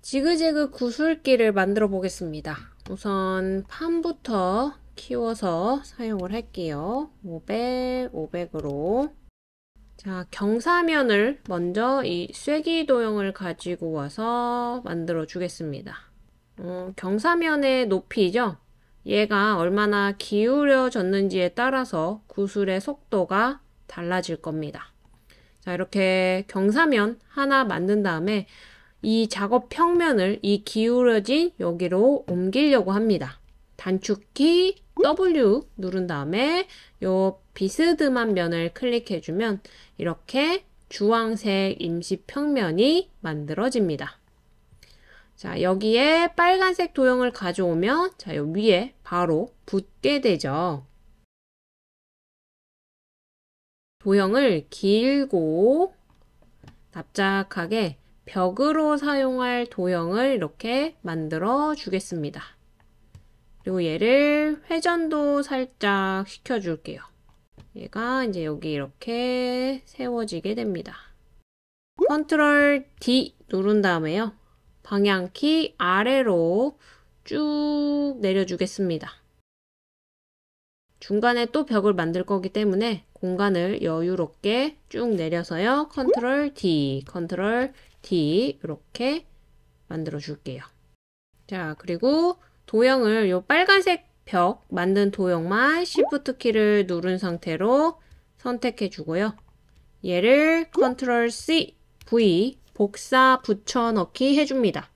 지그재그 구슬기를 만들어 보겠습니다. 우선 판부터 키워서 사용을 할게요. 500, 500으로 자 경사면을 먼저 이 쐐기 도형을 가지고 와서 만들어 주겠습니다. 어, 경사면의 높이죠. 얘가 얼마나 기울여졌는지에 따라서 구슬의 속도가 달라질 겁니다. 자 이렇게 경사면 하나 만든 다음에 이 작업 평면을 이 기울어진 여기로 옮기려고 합니다. 단축키 W 누른 다음에 요 비스듬한 면을 클릭해주면 이렇게 주황색 임시 평면이 만들어집니다. 자, 여기에 빨간색 도형을 가져오면 자, 요 위에 바로 붙게 되죠. 도형을 길고 납작하게 벽으로 사용할 도형을 이렇게 만들어 주겠습니다. 그리고 얘를 회전도 살짝 시켜줄게요. 얘가 이제 여기 이렇게 세워지게 됩니다. 컨트롤 D 누른 다음에요. 방향키 아래로 쭉 내려주겠습니다. 중간에 또 벽을 만들 거기 때문에 공간을 여유롭게 쭉 내려서요. 컨트롤 D, 컨트롤 D 이렇게 만들어 줄게요. 자, 그리고 도형을 요 빨간색 벽 만든 도형만 Shift 키를 누른 상태로 선택해 주고요. 얘를 Ctrl C, V 복사 붙여넣기 해줍니다.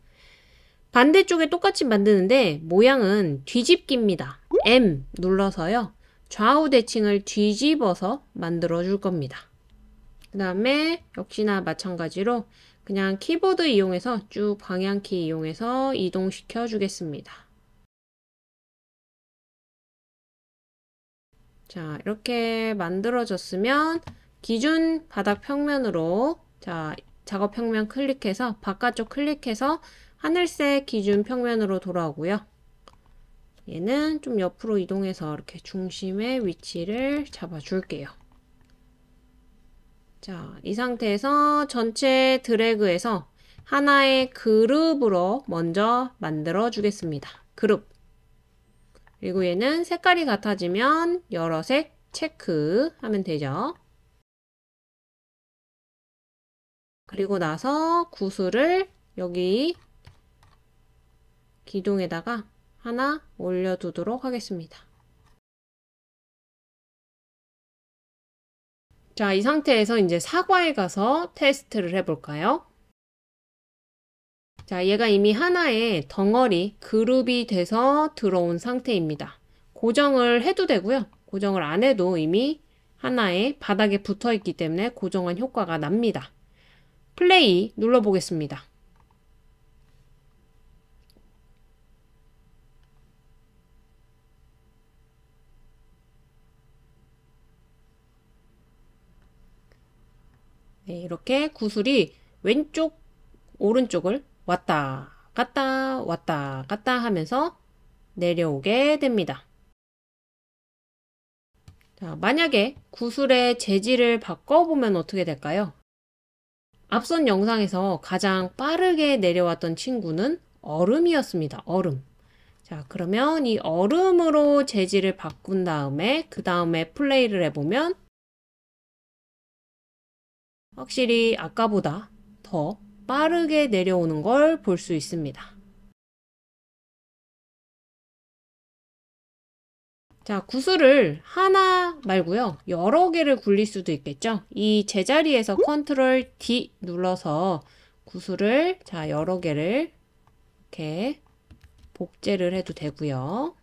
반대쪽에 똑같이 만드는데 모양은 뒤집기입니다. M 눌러서요. 좌우 대칭을 뒤집어서 만들어 줄 겁니다. 그 다음에 역시나 마찬가지로 그냥 키보드 이용해서 쭉 방향키 이용해서 이동시켜 주겠습니다. 자, 이렇게 만들어졌으면 기준 바닥 평면으로 자, 작업 평면 클릭해서 바깥쪽 클릭해서 하늘색 기준 평면으로 돌아오고요. 얘는 좀 옆으로 이동해서 이렇게 중심의 위치를 잡아줄게요. 자, 이 상태에서 전체 드래그에서 하나의 그룹으로 먼저 만들어 주겠습니다. 그룹. 그리고 얘는 색깔이 같아지면 여러 색 체크하면 되죠. 그리고 나서 구슬을 여기 기둥에다가 하나 올려두도록 하겠습니다. 자, 이 상태에서 이제 사과에 가서 테스트를 해볼까요? 자, 얘가 이미 하나의 덩어리, 그룹이 돼서 들어온 상태입니다. 고정을 해도 되고요. 고정을 안 해도 이미 하나의 바닥에 붙어 있기 때문에 고정한 효과가 납니다. 플레이 눌러보겠습니다. 네, 이렇게 구슬이 왼쪽, 오른쪽을 왔다 갔다 왔다 갔다 하면서 내려오게 됩니다. 자, 만약에 구슬의 재질을 바꿔보면 어떻게 될까요? 앞선 영상에서 가장 빠르게 내려왔던 친구는 얼음이었습니다. 얼음. 자, 그러면 이 얼음으로 재질을 바꾼 다음에 그 다음에 플레이를 해보면 확실히 아까보다 더 빠르게 내려오는 걸 볼 수 있습니다. 자, 구슬을 하나 말고요. 여러 개를 굴릴 수도 있겠죠. 이 제자리에서 컨트롤 D 눌러서 구슬을 자, 여러 개를 이렇게 복제를 해도 되고요.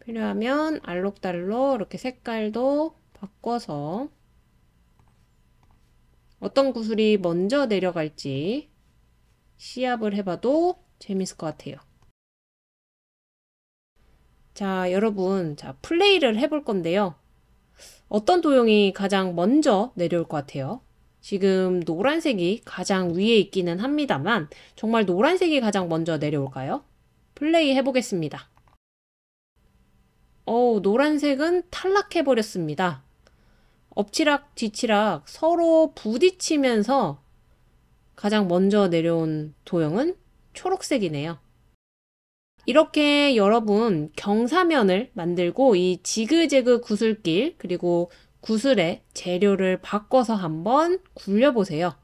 필요하면 알록달록 이렇게 색깔도 바꿔서 어떤 구슬이 먼저 내려갈지 시합을 해봐도 재밌을 것 같아요. 자, 여러분, 자, 플레이를 해볼 건데요. 어떤 도형이 가장 먼저 내려올 것 같아요? 지금 노란색이 가장 위에 있기는 합니다만, 정말 노란색이 가장 먼저 내려올까요? 플레이 해보겠습니다. 어우, 노란색은 탈락해버렸습니다. 엎치락 뒤치락 서로 부딪히면서 가장 먼저 내려온 도형은 초록색이네요. 이렇게 여러분 경사면을 만들고 이 지그재그 구슬길 그리고 구슬의 재료를 바꿔서 한번 굴려보세요.